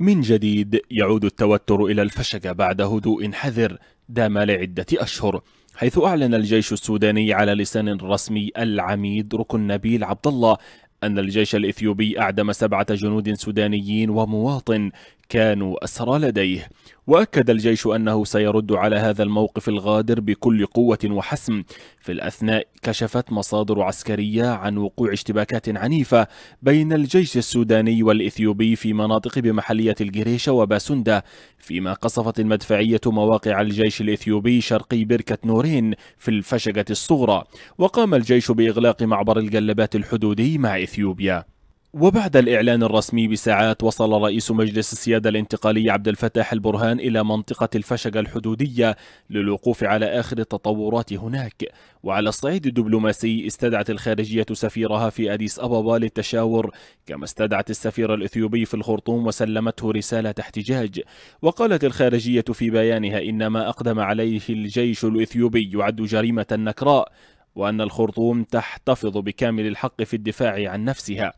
من جديد يعود التوتر إلى الفشج بعد هدوء حذر دام لعدة أشهر حيث أعلن الجيش السوداني على لسان رسمي العميد ركن نبيل عبد الله أن الجيش الإثيوبي أعدم سبعة جنود سودانيين ومواطن كانوا أسرى لديه وأكد الجيش أنه سيرد على هذا الموقف الغادر بكل قوة وحسم في الأثناء كشفت مصادر عسكرية عن وقوع اشتباكات عنيفة بين الجيش السوداني والإثيوبي في مناطق بمحلية الجريشة وباسندا فيما قصفت المدفعية مواقع الجيش الإثيوبي شرقي بركة نورين في الفشقة الصغرى وقام الجيش بإغلاق معبر الجلبات الحدودي مع إثيوبيا وبعد الإعلان الرسمي بساعات وصل رئيس مجلس السيادة الانتقالي عبد الفتاح البرهان إلى منطقة الفشقة الحدودية للوقوف على آخر التطورات هناك وعلى الصعيد الدبلوماسي استدعت الخارجية سفيرها في أديس أبابا للتشاور كما استدعت السفير الإثيوبي في الخرطوم وسلمته رسالة احتجاج وقالت الخارجية في بيانها إن ما أقدم عليه الجيش الإثيوبي يعد جريمة نكراء وأن الخرطوم تحتفظ بكامل الحق في الدفاع عن نفسها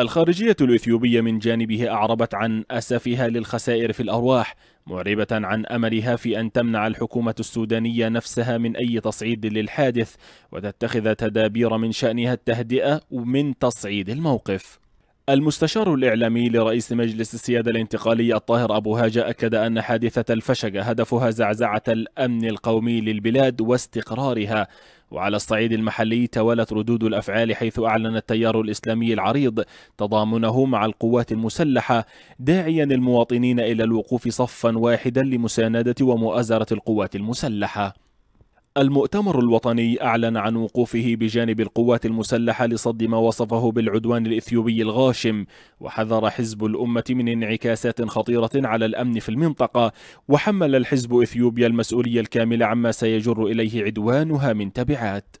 الخارجية الإثيوبية من جانبه أعربت عن أسفها للخسائر في الأرواح معربة عن أملها في أن تمنع الحكومة السودانية نفسها من أي تصعيد للحادث وتتخذ تدابير من شأنها التهدئة من تصعيد الموقف المستشار الإعلامي لرئيس مجلس السيادة الانتقالي الطاهر أبو هاجة أكد أن حادثة الفشقة هدفها زعزعة الأمن القومي للبلاد واستقرارها وعلى الصعيد المحلي توالت ردود الأفعال حيث أعلن التيار الإسلامي العريض تضامنه مع القوات المسلحة داعيا المواطنين إلى الوقوف صفا واحدا لمساندة ومؤازرة القوات المسلحة المؤتمر الوطني أعلن عن وقوفه بجانب القوات المسلحة لصد ما وصفه بالعدوان الإثيوبي الغاشم وحذر حزب الأمة من انعكاسات خطيرة على الأمن في المنطقة وحمل الحزب إثيوبيا المسؤولية الكاملة عما سيجر إليه عدوانها من تبعات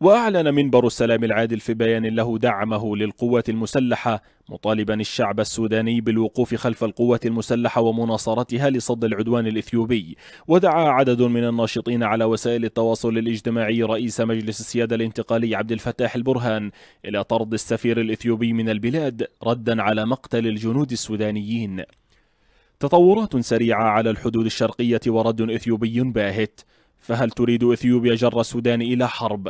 وأعلن منبر السلام العادل في بيان له دعمه للقوات المسلحة مطالبا الشعب السوداني بالوقوف خلف القوات المسلحة ومناصرتها لصد العدوان الإثيوبي ودعا عدد من الناشطين على وسائل التواصل الاجتماعي رئيس مجلس السيادة الانتقالي عبد الفتاح البرهان إلى طرد السفير الإثيوبي من البلاد ردا على مقتل الجنود السودانيين تطورات سريعة على الحدود الشرقية ورد إثيوبي باهت فهل تريد إثيوبيا جر السودان إلى حرب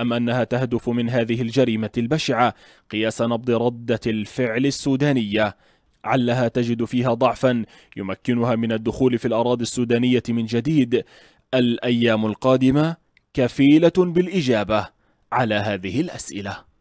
أم أنها تهدف من هذه الجريمة البشعة قياس نبض ردة الفعل السودانية علها تجد فيها ضعفا يمكنها من الدخول في الأراضي السودانية من جديد الأيام القادمة كفيلة بالإجابة على هذه الأسئلة